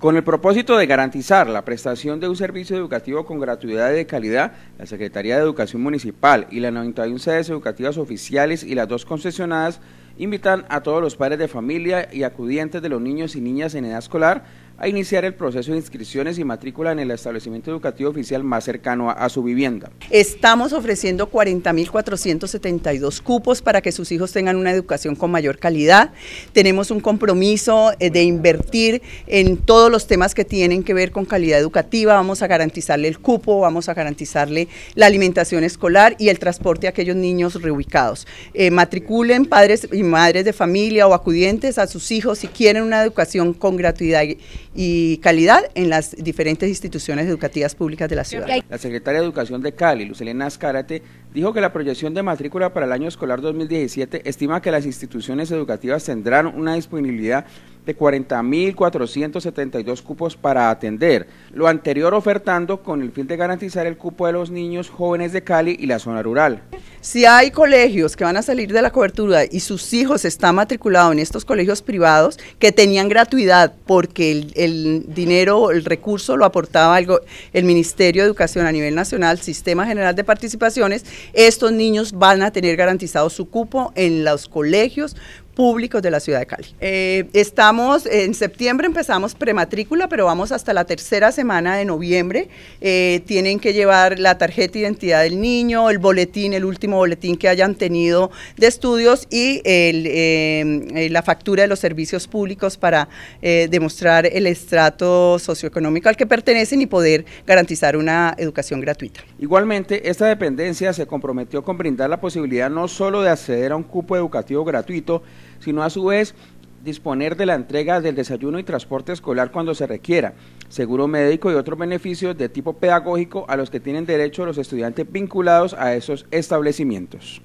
Con el propósito de garantizar la prestación de un servicio educativo con gratuidad y de calidad, la Secretaría de Educación Municipal y las 91 sedes educativas oficiales y las dos concesionadas invitan a todos los padres de familia y acudientes de los niños y niñas en edad escolar a iniciar el proceso de inscripciones y matrícula en el establecimiento educativo oficial más cercano a, su vivienda. Estamos ofreciendo 40.472 cupos para que sus hijos tengan una educación con mayor calidad. Tenemos un compromiso eh, de invertir en todos los temas que tienen que ver con calidad educativa. Vamos a garantizarle el cupo, vamos a garantizarle la alimentación escolar y el transporte a aquellos niños reubicados. Eh, matriculen padres y madres de familia o acudientes a sus hijos si quieren una educación con gratuidad y calidad en las diferentes instituciones educativas públicas de la ciudad. La secretaria de Educación de Cali, Lucelena Azcárate, dijo que la proyección de matrícula para el año escolar 2017 estima que las instituciones educativas tendrán una disponibilidad de 40.472 cupos para atender, lo anterior ofertando con el fin de garantizar el cupo de los niños jóvenes de Cali y la zona rural. Si hay colegios que van a salir de la cobertura y sus hijos están matriculados en estos colegios privados que tenían gratuidad porque el, dinero, el recurso lo aportaba el, el Ministerio de Educación a nivel nacional, Sistema General de Participaciones, estos niños van a tener garantizado su cupo en los colegios públicos de la ciudad de Cali. Eh, estamos, en septiembre empezamos prematrícula, pero vamos hasta la tercera semana de noviembre. Eh, tienen que llevar la tarjeta de identidad del niño, el boletín, el último boletín que hayan tenido de estudios y eh, la factura de los servicios públicos para demostrar el estrato socioeconómico al que pertenecen y poder garantizar una educación gratuita. Igualmente, esta dependencia se comprometió con brindar la posibilidad no solo de acceder a un cupo educativo gratuito, sino a su vez disponer de la entrega del desayuno y transporte escolar cuando se requiera, seguro médico y otros beneficios de tipo pedagógico a los que tienen derecho los estudiantes vinculados a esos establecimientos.